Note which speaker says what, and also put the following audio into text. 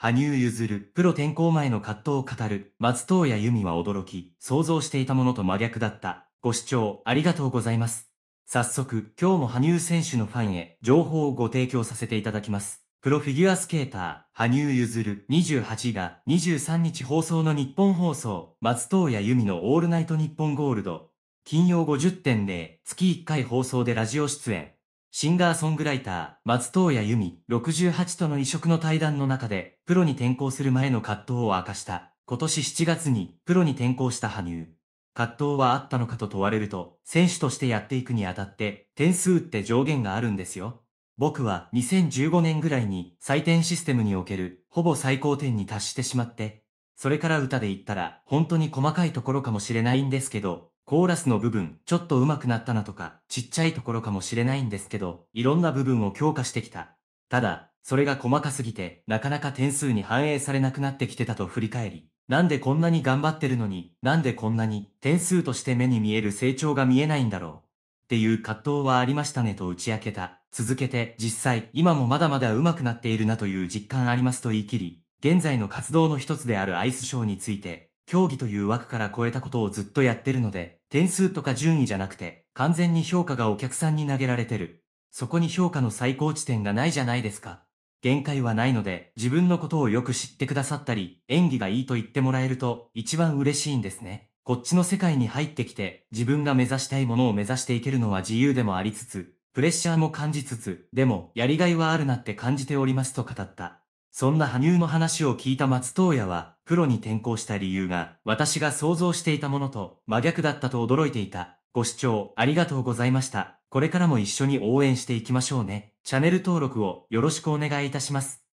Speaker 1: 羽生結弦、プロ転校前の葛藤を語る、松任谷由美は驚き、想像していたものと真逆だった。ご視聴ありがとうございます。早速、今日も羽生選手のファンへ、情報をご提供させていただきます。プロフィギュアスケーター、羽生結弦28が23日放送の日本放送、松任谷由美のオールナイト日本ゴールド。金曜50.0、月1回放送でラジオ出演。シンガーソングライター、松任谷由実、68との異色の対談の中で、プロに転向する前の葛藤を明かした。今年7月に、プロに転向した羽生。葛藤はあったのかと問われると、選手としてやっていくにあたって、点数って上限があるんですよ。僕は2015年ぐらいに採点システムにおけるほぼ最高点に達してしまって、それから歌で言ったら本当に細かいところかもしれないんですけど、コーラスの部分、ちょっと上手くなったなとか、ちっちゃいところかもしれないんですけど、いろんな部分を強化してきた。ただ、それが細かすぎて、なかなか点数に反映されなくなってきてたと振り返り、なんでこんなに頑張ってるのに、なんでこんなに、点数として目に見える成長が見えないんだろう。っていう葛藤はありましたねと打ち明けた。続けて、実際、今もまだまだ上手くなっているなという実感ありますと言い切り、現在の活動の一つであるアイスショーについて、競技という枠から超えたことをずっとやってるので、点数とか順位じゃなくて、完全に評価がお客さんに投げられてる。そこに評価の最高地点がないじゃないですか。限界はないので、自分のことをよく知ってくださったり、演技がいいと言ってもらえると、一番嬉しいんですね。こっちの世界に入ってきて、自分が目指したいものを目指していけるのは自由でもありつつ、プレッシャーも感じつつ、でも、やりがいはあるなって感じておりますと語った。そんな羽生の話を聞いた松任谷は、プロに転向した理由が、私が想像していたものと真逆だったと驚いていた。ご視聴ありがとうございました。これからも一緒に応援していきましょうね。チャンネル登録をよろしくお願いいたします。